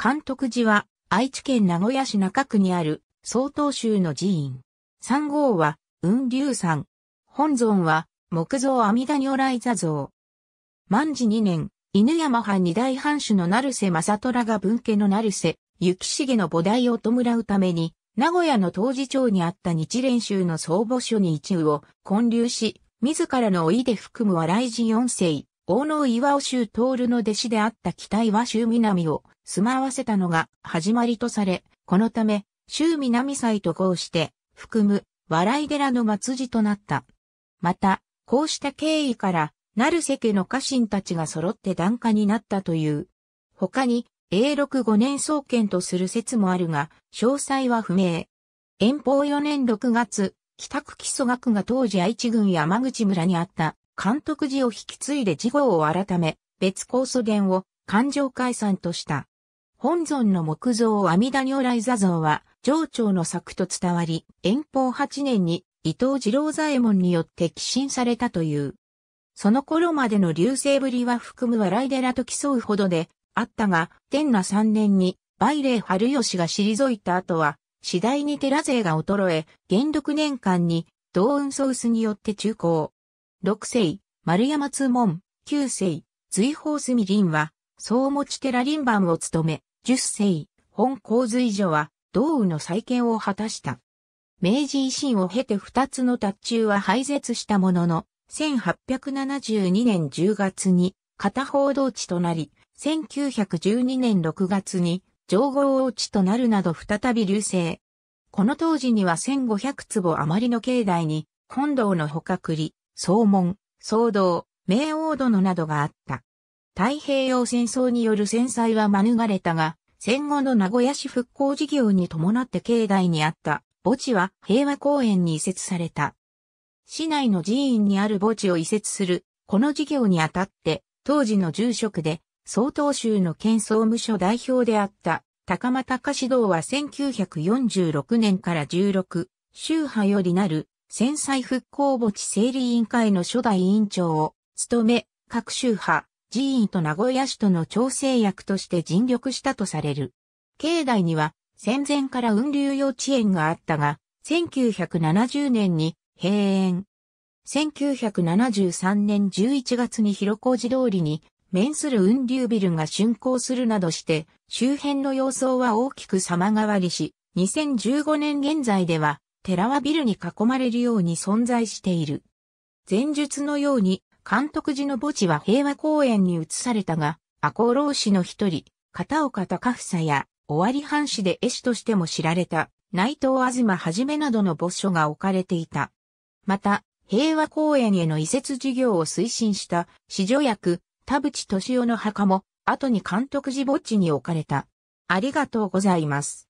監督寺は愛知県名古屋市中区にある曹洞宗の寺院。三号は雲龍山。本尊は木造阿弥陀如来座像。万治2年、犬山藩二大藩主の成瀬正虎が分家の成瀬、幸重の菩提を弔うために、名古屋の当寺町にあった日蓮宗の総母所に一宇を建立し、自らの老いで含む和い寺四世、大野岩尾州徹の弟子であった北岩州南を住まわせたのが始まりとされ、このため、州南祭と号して、含む、笑い寺の末寺となった。また、こうした経緯から、なる世家の家臣たちが揃って段家になったという。他に、永禄五年創建とする説もあるが、詳細は不明。遠方四年六月、北区基礎学が当時愛知郡山口村にあった監督時を引き継いで事故を改め、別高祖源を環状解散とした。本尊の木造阿弥陀如来座像は、上長の作と伝わり、遠方8年に伊藤二郎左衛門によって寄進されたという。その頃までの流星ぶりは含む笑い寺と競うほどで、あったが、天那3年に、梅霊春吉が退いた後は、次第に寺勢が衰え、元禄年間に、同運ソースによって中高。六世、丸山通門、九世、随法住林は、総持寺林番を務め、十世、本洪水所は、道雨の再建を果たした。明治維新を経て二つの達中は廃絶したものの、1872年10月に片方同地となり、1912年6月に上合王地となるなど再び流星。この当時には1500坪余りの境内に本堂のほかくり、総門、総道、明王殿などがあった。太平洋戦争による戦災は免れたが、戦後の名古屋市復興事業に伴って境内にあった墓地は平和公園に移設された。市内の寺院にある墓地を移設する、この事業にあたって、当時の住職で、総統州の県総務所代表であった高間隆指導は1946年から16、宗派よりなる戦災復興墓地整理委員会の初代委員長を務め、各宗派、寺院と名古屋市との調整役として尽力したとされる。境内には戦前から雲流幼稚園があったが、1970年に閉園。1973年11月に広小路通りに面する雲流ビルが竣工するなどして、周辺の様相は大きく様変わりし、2015年現在では寺はビルに囲まれるように存在している。前述のように、監督寺の墓地は平和公園に移されたが、赤穂浪士の一人、片岡隆房や、尾張藩士で絵師としても知られた、内藤東はじめなどの墓所が置かれていた。また、平和公園への移設事業を推進した、市女役、田淵敏夫の墓も、後に監督寺墓地に置かれた。ありがとうございます。